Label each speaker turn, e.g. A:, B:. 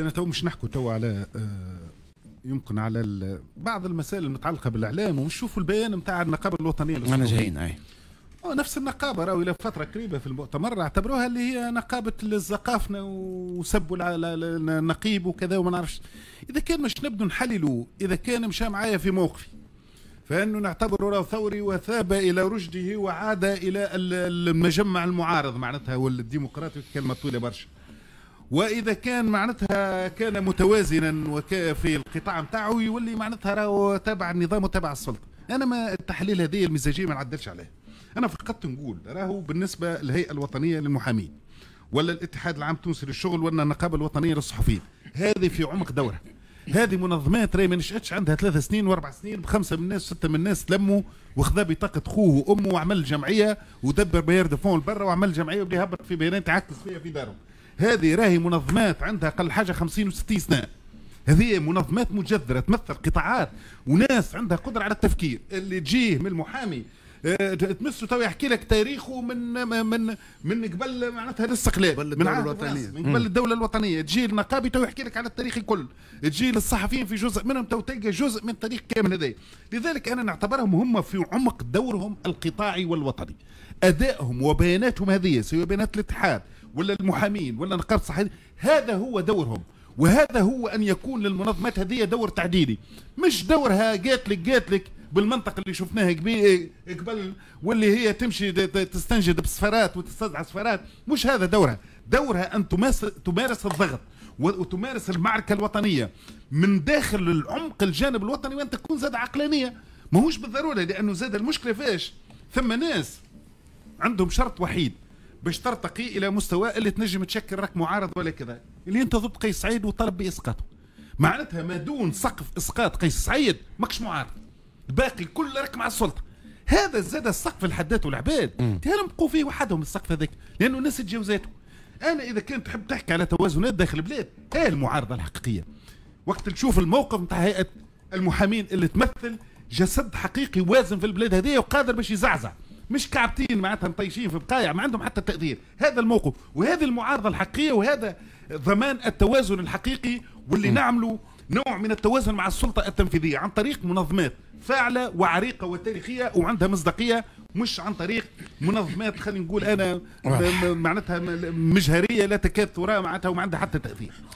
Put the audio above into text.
A: انا تو مش نحكوا تو على آه، يمكن على بعض المسائل المتعلقه بالاعلام ونشوفوا البيان نتاع النقابه الوطنيه انا جايين اي نفس النقابة راهو إلى فترة قريبة في المؤتمر اعتبروها اللي هي نقابة الزقافنة وسبوا النقيب وكذا وما نعرفش إذا كان مش نبدو نحللوا إذا كان مشى معايا في موقفي فانه نعتبره ثوري وثاب الى رشده وعاد الى المجمع المعارض معناتها والديمقراطي كلمه طويله برشا واذا كان معناتها كان متوازنا وفي القطاع نتاعو يولي معناتها راهو تابع النظام وتابع السلطه انا ما التحليل هذه المزاجيه ما نعدلش عليه انا فقط نقول راهو بالنسبه للهيئه الوطنيه للمحامين ولا الاتحاد العام التونسي للشغل ولا النقابه الوطنيه للصحفيين هذه في عمق دورها هذه منظمات راهي ما نشأتش عندها ثلاثة سنين واربع سنين بخمسه من الناس ستة من الناس تلموا وخذا بطاقه خوه وامه وعمل جمعيه ودبر بير دفون لبرا وعمل جمعيه وبدا هبط في بيانات يعكس فيها في دارهم هذه راهي منظمات عندها اقل حاجه 50 و60 سنه هذه منظمات مجذره تمثل قطاعات وناس عندها قدره على التفكير اللي تجيه من المحامي آه، تمسه تو يحكي لك تاريخه من من من قبل معناتها الاستقلال من الدوله الوطنيه من قبل الدوله الوطنيه تجي النقابي تو يحكي لك على التاريخ الكل تجي للصحفيين في جزء منهم تو تلقى جزء من التاريخ كامل هذا لذلك انا نعتبرهم هم في عمق دورهم القطاعي والوطني ادائهم وبياناتهم هذه سواء بيانات الاتحاد ولا المحامين ولا نقابه الصحفيين هذا هو دورهم وهذا هو ان يكون للمنظمات هذه دور تعديلي مش دورها لك قالت لك بالمنطقة اللي شفناها قبل واللي هي تمشي تستنجد بسفرات وتستدعى سفرات مش هذا دورها دورها أن تمارس, تمارس الضغط وتمارس المعركة الوطنية من داخل العمق الجانب الوطني وأن تكون زاد عقلانية ماهوش بالضرورة لأنه زاد المشكلة فيش ثم ناس عندهم شرط وحيد باش ترتقي الى مستوى اللي تنجم تشكل راك معارض ولا كذا اللي انت ضد قيس سعيد وطلب باسقاطه معناتها ما دون سقف اسقاط قيس سعيد ماكش معارض باقي كل راك مع السلطه هذا زاد السقف الحدات والعباد العباد بقوا فيه وحدهم السقف هذاك لانه الناس تجاوزاته انا اذا كنت تحب تحكي على توازنات داخل البلاد هي المعارضه الحقيقيه وقت تشوف الموقف نتاع هيئه المحامين اللي تمثل جسد حقيقي وازن في البلاد هذه وقادر باش يزعزع مش كعبتين معناتها مطيشين في بقايع ما عندهم حتى تأثير هذا الموقف وهذه المعارضة الحقيقية وهذا ضمان التوازن الحقيقي واللي نعمله نوع من التوازن مع السلطة التنفيذية عن طريق منظمات فاعلة وعريقة وتاريخية وعندها مصداقية مش عن طريق منظمات خلينا نقول أنا معناتها مجهرية لا تكاد ترى معناتها وما عندها حتى تأثير